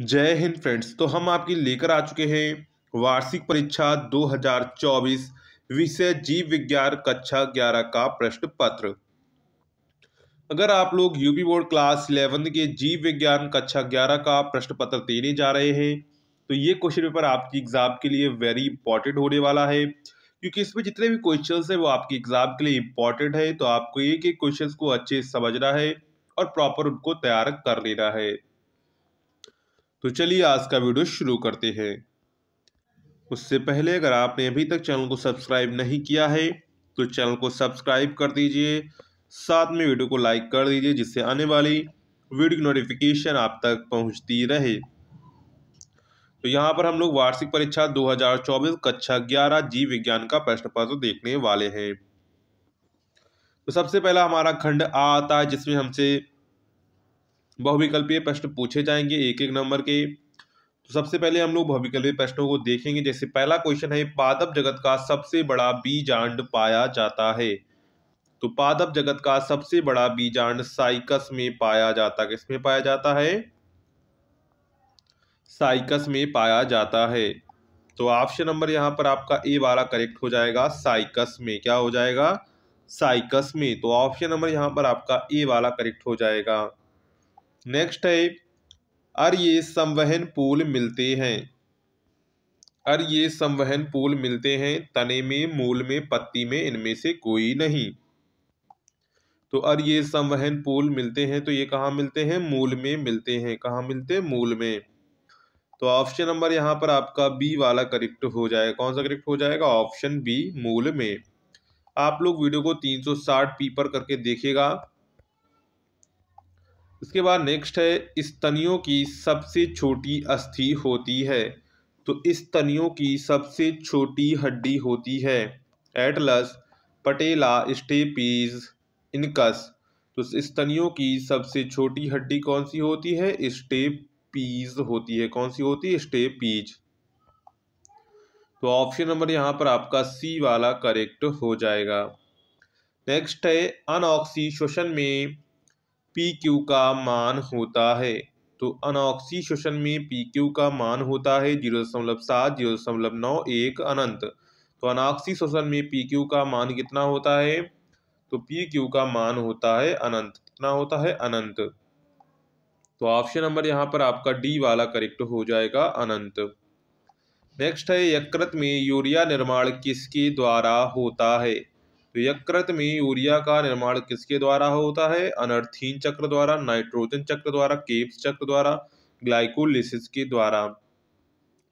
जय हिंद फ्रेंड्स तो हम आपके लेकर आ चुके हैं वार्षिक परीक्षा 2024 विषय जीव विज्ञान कक्षा 11 का प्रश्न पत्र अगर आप लोग यूपी बोर्ड क्लास इलेवन के जीव विज्ञान कक्षा 11 का प्रश्न पत्र देने जा रहे हैं तो ये क्वेश्चन पेपर आपकी एग्जाम के लिए वेरी इंपॉर्टेंट होने वाला है क्योंकि इसमें जितने भी क्वेश्चन है वो आपकी एग्जाम के लिए इंपॉर्टेंट है तो आपको एक एक क्वेश्चन को अच्छे से समझना है और प्रॉपर उनको तैयार कर लेना है तो चलिए आज का वीडियो शुरू करते हैं उससे पहले अगर आपने अभी तक चैनल को सब्सक्राइब नहीं किया है तो चैनल को सब्सक्राइब कर दीजिए साथ में वीडियो को लाइक कर दीजिए जिससे आने वाली वीडियो की नोटिफिकेशन आप तक पहुंचती रहे तो यहाँ पर हम लोग वार्षिक परीक्षा 2024 कक्षा 11 जीव विज्ञान का प्रश्न पत्र देखने वाले हैं तो सबसे पहला हमारा खंड आ आता है जिसमें हमसे बहुविकल्पीय प्रश्न पूछे जाएंगे एक एक नंबर के तो सबसे पहले हम लोग बहुविकल्पीय प्रश्नों को देखेंगे जैसे पहला क्वेश्चन है पादप जगत का सबसे बड़ा बीजांड पाया जाता है तो पादप जगत का सबसे बड़ा बीजांड साइकस में पाया जाता है किसमें पाया जाता है साइकस में पाया जाता है तो ऑप्शन नंबर यहाँ पर आपका ए वाला करेक्ट हो जाएगा साइकस में क्या हो जाएगा साइकस में तो ऑप्शन नंबर यहाँ पर आपका ए वाला करेक्ट हो जाएगा नेक्स्ट है अर ये संवहन पुल मिलते हैं अर ये संवहन पुल मिलते हैं तने में मूल में पत्ती में इनमें से कोई नहीं तो ये संवहन पुल मिलते हैं तो ये कहाँ मिलते हैं मूल में मिलते हैं कहाँ मिलते हैं मूल में तो ऑप्शन नंबर यहाँ पर आपका बी वाला करेक्ट हो जाएगा कौन सा करेक्ट हो जाएगा ऑप्शन बी मूल में आप लोग वीडियो को 360 पी पर करके देखेगा उसके बाद नेक्स्ट है स्तनियों की सबसे छोटी अस्थि होती है तो स्तनियों की सबसे छोटी हड्डी होती है एटलस पटेला स्टेपीज इनकस तो स्तनियों की सबसे छोटी हड्डी कौन सी होती है स्टेपीज होती है कौन सी होती है स्टेपीज तो ऑप्शन नंबर यहाँ पर आपका सी वाला करेक्ट हो जाएगा नेक्स्ट है अनऑक्सी श्वसन में पी क्यू का मान होता है तो अनऑक्सी शोषण में पी क्यू का मान होता है जीरो दशमलव सात जीरो दशमलव नौ एक अनंत तो अनॉक्सी शोषण में पी क्यू का मान कितना होता है तो पी क्यू का मान होता है अनंत कितना होता है अनंत तो ऑप्शन नंबर यहाँ पर आपका डी वाला करेक्ट हो जाएगा अनंत नेक्स्ट है यकृत में यूरिया निर्माण किसके द्वारा होता है तो में यूरिया का निर्माण किसके द्वारा होता है अनर्थीन चक्र द्वारा नाइट्रोजन चक्र द्वारा केप्स चक्र द्वारा ग्लाइकोलिसिस के द्वारा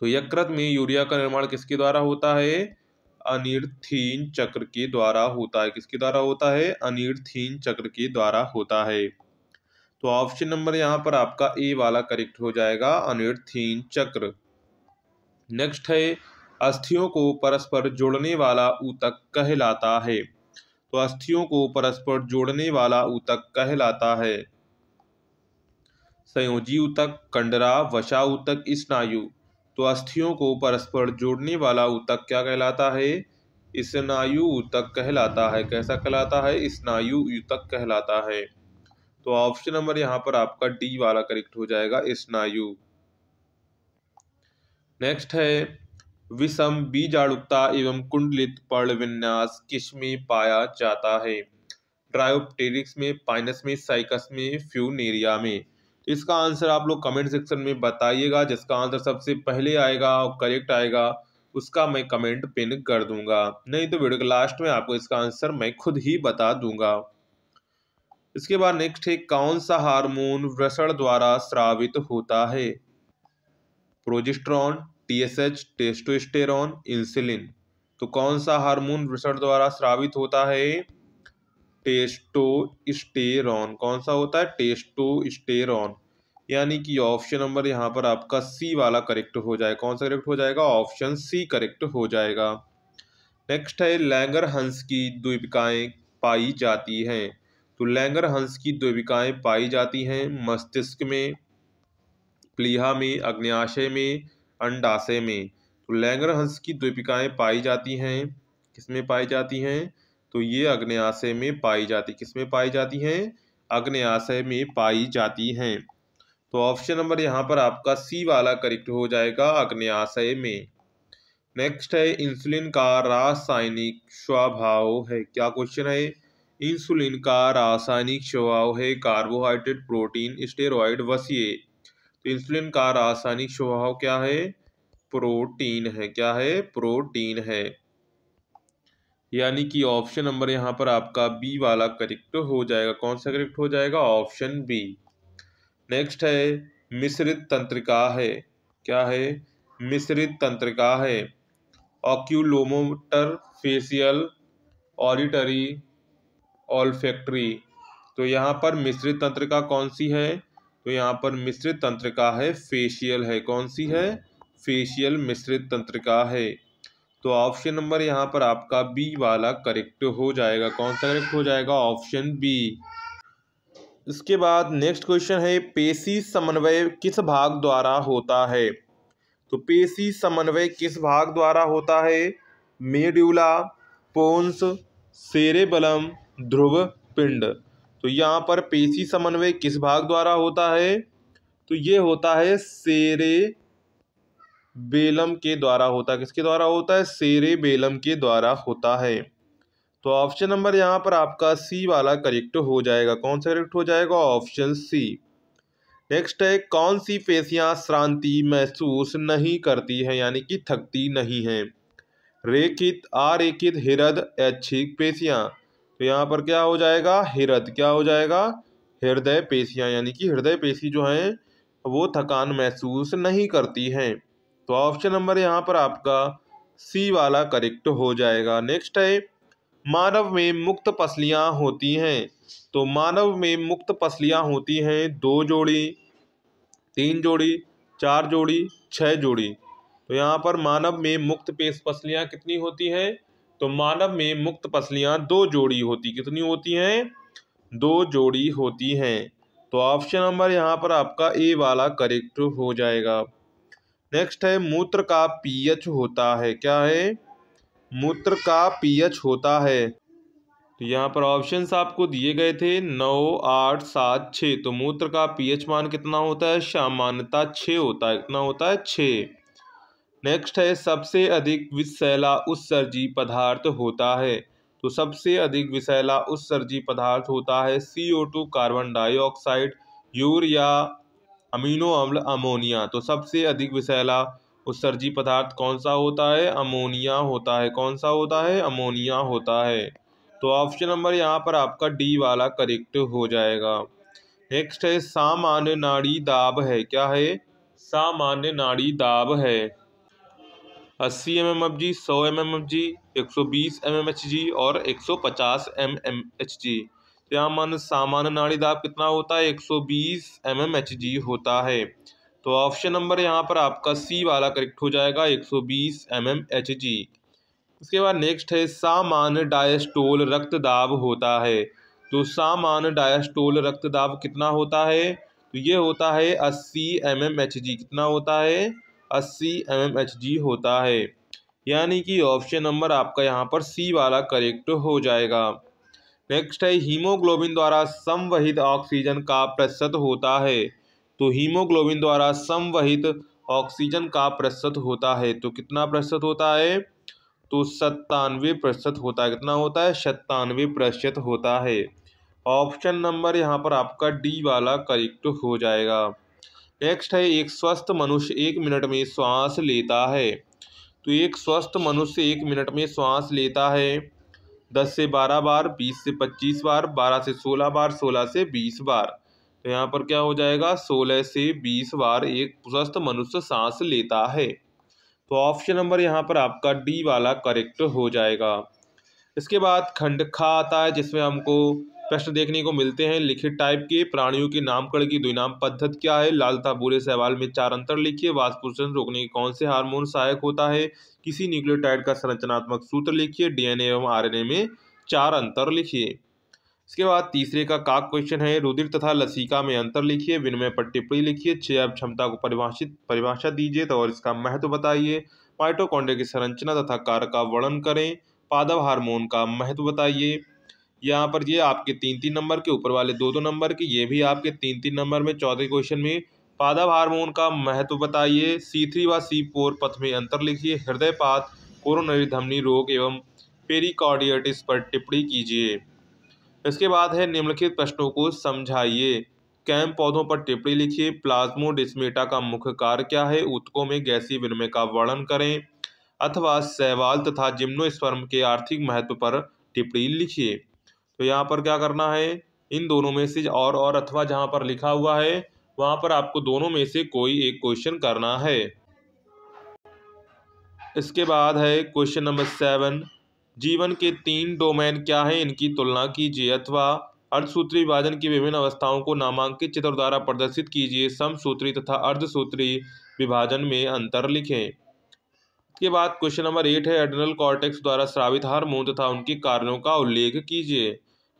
तो यकृत में यूरिया का निर्माण किसके द्वारा होता है अनिर्थीन चक्र के द्वारा होता है किसके द्वारा होता है अनिर्थीन चक्र के द्वारा होता है तो ऑप्शन नंबर यहाँ पर आपका ए वाला करेक्ट हो जाएगा अनिर्थीन चक्र नेक्स्ट है अस्थियों को परस्पर जोड़ने वाला ऊतक कहलाता है तो अस्थियों को परस्पर जोड़ने वाला ऊतक कहलाता है संयोजी ऊतक कंडरा वशा ऊतक स्नायु तो अस्थियों को परस्पर जोड़ने वाला ऊतक क्या कहलाता है स्नायु ऊतक कहलाता है कैसा कहलाता है स्नायु ऊतक कहलाता है तो ऑप्शन नंबर यहाँ पर आपका डी वाला करेक्ट हो जाएगा स्नायु नेक्स्ट है विषम बीजाणुकता एवं कुंडलित पर्ण विन्यास किस में पाया जाता है ड्रायोप्टेरिक्स में पाइनस में साइकस में फ्यूनेरिया में इसका आंसर आप लोग कमेंट सेक्शन में बताइएगा जिसका आंसर सबसे पहले आएगा और करेक्ट आएगा उसका मैं कमेंट पिन कर दूंगा नहीं तो वीडियो के लास्ट में आपको इसका आंसर मैं खुद ही बता दूंगा इसके बाद नेक्स्ट है कौन सा हार्मोन वृषण द्वारा श्रावित होता है progesterone T S H testosterone insulin तो कौन सा हार्मोन वृषण द्वारा स्रावित होता है टेस्टोस्टेरॉन कौन सा होता है टेस्टोस्टेरॉन यानी कि ऑप्शन नंबर यहाँ पर आपका सी वाला करेक्ट हो जाए कौन सा करेक्ट हो जाएगा ऑप्शन सी करेक्ट हो जाएगा नेक्स्ट है लैंगर हंस की द्वीपिकाएँ पाई जाती हैं तो लैंगर हंस की द्वीपिकाएँ पाई जाती हैं मस्तिष्क में प्लीहा में अग्न्याशय में अंडाशय में तो हंस की द्वीपिकाएँ पाई जाती हैं किसमें पाई जाती हैं तो ये अग्नयाशय में पाई जाती किसमें पाई जाती हैं अग्नयाशय में पाई जाती हैं तो ऑप्शन नंबर यहाँ पर आपका सी वाला करेक्ट हो जाएगा अग्नयाशय में नेक्स्ट है इंसुलिन का रासायनिक स्वभाव है क्या क्वेश्चन है इंसुलिन का रासायनिक स्वभाव है कार्बोहाइड्रेट प्रोटीन स्टेरॉइड वसीय तो इंसुलिन का रासायनिक स्वभाव क्या है प्रोटीन है क्या है प्रोटीन है यानी कि ऑप्शन नंबर यहाँ पर आपका बी वाला करेक्ट हो जाएगा कौन सा करेक्ट हो जाएगा ऑप्शन बी नेक्स्ट है मिश्रित तंत्रिका है क्या है मिश्रित तंत्रिका है ऑक्यूलोमोटर फेसियल ऑडिटरी ऑलफेक्ट्री तो यहाँ पर मिश्रित तंत्रिका कौन सी है तो यहाँ पर मिश्रित तंत्रिका है फेशियल है कौन सी है फेशियल मिश्रित तंत्रिका है तो ऑप्शन नंबर यहाँ पर आपका बी वाला करेक्ट हो जाएगा कौन सा करेक्ट हो जाएगा ऑप्शन बी इसके बाद नेक्स्ट क्वेश्चन है पेशी समन्वय किस भाग द्वारा होता है तो पेशी समन्वय किस भाग द्वारा होता है मेड्यूला पोन्स सेरेबलम ध्रुव पिंड तो यहाँ पर पेशी समन्वय किस भाग द्वारा होता है तो ये होता है सेरे बेलम के द्वारा होता है किसके द्वारा होता है सेरे बेलम के द्वारा होता है तो ऑप्शन नंबर यहाँ पर आपका सी वाला करेक्ट हो जाएगा कौन सा करेक्ट हो जाएगा ऑप्शन सी नेक्स्ट है कौन सी पेशियाँ श्रांति महसूस नहीं करती हैं यानी कि थकती नहीं हैं रेखित आरेखित हृदय ऐच्छिक पेशियाँ तो यहाँ पर क्या हो जाएगा हृदय क्या हो जाएगा हृदय पेशियाँ यानी कि हृदय पेशी जो हैं वो थकान महसूस नहीं करती हैं तो ऑप्शन नंबर यहाँ पर आपका सी वाला करेक्ट हो जाएगा नेक्स्ट है मानव में मुक्त पसलियाँ होती हैं तो मानव में मुक्त पसलियाँ होती हैं दो जोड़ी तीन जोड़ी चार जोड़ी छः जोड़ी तो यहाँ पर मानव में मुक्त पेश पसलियाँ कितनी होती हैं तो मानव में मुक्त पसलियाँ दो जोड़ी होती कितनी होती हैं दो जोड़ी होती हैं तो ऑप्शन नंबर यहाँ पर आपका ए वाला करेक्ट हो जाएगा नेक्स्ट है मूत्र का पीएच होता है क्या है मूत्र का पीएच होता है तो यहाँ पर ऑप्शंस आपको दिए गए थे नौ आठ सात छः तो मूत्र का पीएच मान कितना होता है सामान्यता छः होता है कितना होता है छः नेक्स्ट है सबसे अधिक विषैला उत्सर्जी पदार्थ होता है तो सबसे अधिक विषैला उत्सर्जी पदार्थ होता है C O two carbon dioxide urea amino अम्ल अमोनिया तो सबसे अधिक विषैला उत्सर्जी पदार्थ कौन सा होता है अमोनिया होता है कौन सा होता है अमोनिया होता है तो ऑप्शन नंबर यहाँ पर आपका डी वाला करेक्ट हो जाएगा नेक्स्ट है सामान्य नाड़ी दाब है क्या है सामान्य नाड़ी दाब है अस्सी एम एम एफ जी सौ एम एम एफ जी एक सौ बीस एम एम एच जी और एक सौ पचास एम एम एच जी तो यहाँ मान सामान्य नाड़ी दाब कितना होता है एक सौ बीस एम एम एच जी होता है तो ऑप्शन नंबर यहाँ पर आपका सी वाला करेक्ट हो जाएगा एक सौ बीस एम एम एच जी इसके बाद नेक्स्ट है सामान्य डायस्टोल रक्त दाब होता है तो सामान्य डायस्टोल रक्त दाब कितना होता है तो ये होता है अस्सी एम एम एच जी कितना होता है अस्सी एम एम होता है यानी कि ऑप्शन नंबर आपका यहाँ पर सी वाला करेक्ट हो जाएगा नेक्स्ट है हीमोग्लोबिन द्वारा समवहित ऑक्सीजन का प्रतिशत होता है तो हीमोग्लोबिन द्वारा समवहित ऑक्सीजन का प्रतिशत होता है तो कितना प्रतिशत होता है तो सत्तानवे प्रतिशत होता है कितना होता है सत्तानवे प्रतिशत होता है ऑप्शन नंबर यहाँ पर आपका डी वाला करेक्ट हो जाएगा नेक्स्ट है एक स्वस्थ मनुष्य एक मिनट में श्वास लेता है तो एक स्वस्थ मनुष्य एक मिनट में श्वास लेता है दस से बारह बार बीस से पच्चीस बार बारह से सोलह बार सोलह से बीस बार तो यहाँ पर क्या हो जाएगा सोलह से बीस बार एक स्वस्थ मनुष्य सांस लेता है तो ऑप्शन नंबर यहाँ पर आपका डी वाला करेक्ट हो जाएगा इसके बाद खंड खा आता है जिसमें हमको प्रश्न देखने को मिलते हैं लिखित टाइप के प्राणियों के नामकरण की द्विनाम पद्धत क्या है लालता बुरे सवाल में चार अंतर लिखिए वाष्पोषण रोकने के कौन से हार्मोन सहायक होता है किसी न्यूक्लियोटाइड का संरचनात्मक सूत्र लिखिए डीएनए एवं आरएनए में चार अंतर लिखिए इसके बाद तीसरे का काक क्वेश्चन है रुधिर तथा लसिका में अंतर लिखिए विनिमय पर टिप्पणी लिखिए छह अब क्षमता को परिभाषित परिभाषा दीजिए तो और इसका महत्व बताइए माइटोकॉन्ड्रिया की संरचना तथा कार का वर्णन करें पादव हार्मोन का महत्व बताइए यहाँ पर ये आपके तीन तीन नंबर के ऊपर वाले दो दो नंबर के ये भी आपके तीन तीन नंबर में चौथे क्वेश्चन में पादप हार्मोन का महत्व बताइए सी थ्री व सी फोर पथ में अंतर लिखिए हृदयपात कोरोनरी धमनी रोग एवं पेरिकॉर्डियटिस पर टिप्पणी कीजिए इसके बाद है निम्नलिखित प्रश्नों को समझाइए कैम पौधों पर टिप्पणी लिखिए प्लाज्मोडिस्मेटा का मुख्य कार्य क्या है उत्कों में गैसी विनिमय का वर्णन करें अथवा सहवाल तथा जिम्नोस्पर्म के आर्थिक महत्व पर टिप्पणी लिखिए तो यहाँ पर क्या करना है इन दोनों में से और और अथवा जहाँ पर लिखा हुआ है वहाँ पर आपको दोनों में से कोई एक क्वेश्चन करना है इसके बाद है क्वेश्चन नंबर सेवन जीवन के तीन डोमेन क्या है इनकी तुलना कीजिए अथवा अर्धसूत्री विभाजन की विभिन्न अवस्थाओं को नामांकित चित्र द्वारा प्रदर्शित कीजिए समसूत्री तथा अर्धसूत्री विभाजन में अंतर लिखें इसके बाद क्वेश्चन नंबर एट है एडनल कॉर्टेक्स द्वारा श्रावित हार्मोन तथा उनके कार्यों का उल्लेख कीजिए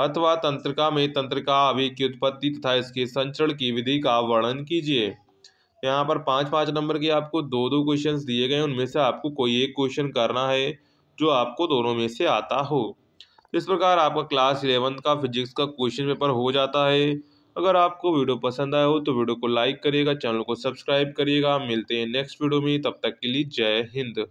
अथवा तंत्रिका में तंत्रिका आवे की उत्पत्ति तथा इसके संचरण की विधि का वर्णन कीजिए यहाँ पर पाँच पाँच नंबर के आपको दो दो क्वेश्चन दिए गए उनमें से आपको कोई एक क्वेश्चन करना है जो आपको दोनों में से आता हो इस प्रकार आपका क्लास इलेवंथ का फिजिक्स का क्वेश्चन पेपर हो जाता है अगर आपको वीडियो पसंद आया हो तो वीडियो को लाइक करिएगा चैनल को सब्सक्राइब करिएगा मिलते हैं नेक्स्ट वीडियो में तब तक के लिए जय हिंद